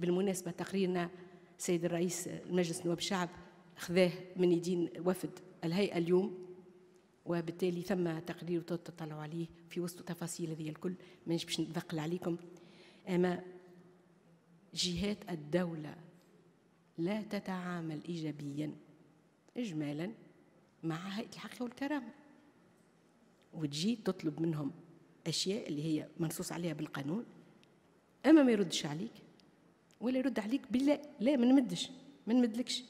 بالمناسبة تقريرنا سيد الرئيس المجلس نواب الشعب خذاه من يدين وفد الهيئة اليوم وبالتالي ثم تقرير تطلعوا عليه في وسط التفاصيل هذه الكل مانيش باش نثقل عليكم أما جهات الدولة لا تتعامل إيجابيا إجمالا مع هيئة الحق والكرامة وتجي تطلب منهم أشياء اللي هي منصوص عليها بالقانون أما ما يردش عليك ولا يرد عليك بلا لا ما نمدش ما نمدلكش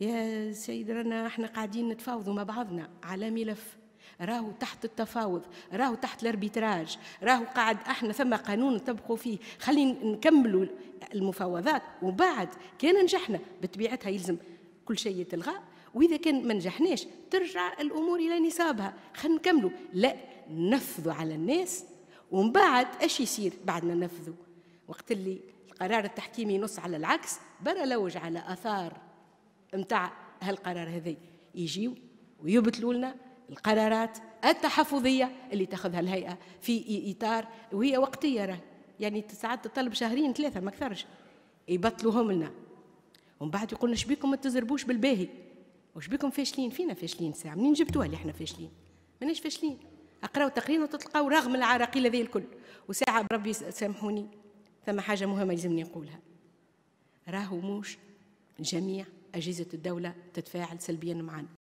يا سيد رانا احنا قاعدين نتفاوضوا مع بعضنا على ملف راهو تحت التفاوض راهو تحت الاربيتراج راهو قاعد احنا ثم قانون نطبقوا فيه خلينا نكملوا المفاوضات وبعد كان نجحنا بطبيعتها يلزم كل شيء يتلغى واذا كان ما نجحناش ترجع الامور الى نصابها خلينا نكملوا لا نفذوا على الناس ومن بعد اش يصير بعد ما نفذوا وقت اللي القرار التحكيمي ينص على العكس برا لوج على اثار نتاع هالقرار هذي يجيو ويبتلوا لنا القرارات التحفظيه اللي تاخذها الهيئه في اطار وهي وقتيه راه يعني ساعات تطلب شهرين ثلاثه ما اكثرش يبطلوهم لنا ومن بعد يقول لنا شبيكم ما تزربوش بالباهي وش بكم فاشلين فينا فاشلين ساعه منين جبتوها اللي احنا فاشلين ماناش فاشلين اقراو تقرير وتلقاو رغم العراقيل هذه الكل وساعه بربي سامحوني ثم حاجة مهمة لازمني نقولها راهو موش جميع أجهزة الدولة تتفاعل سلبيا معنا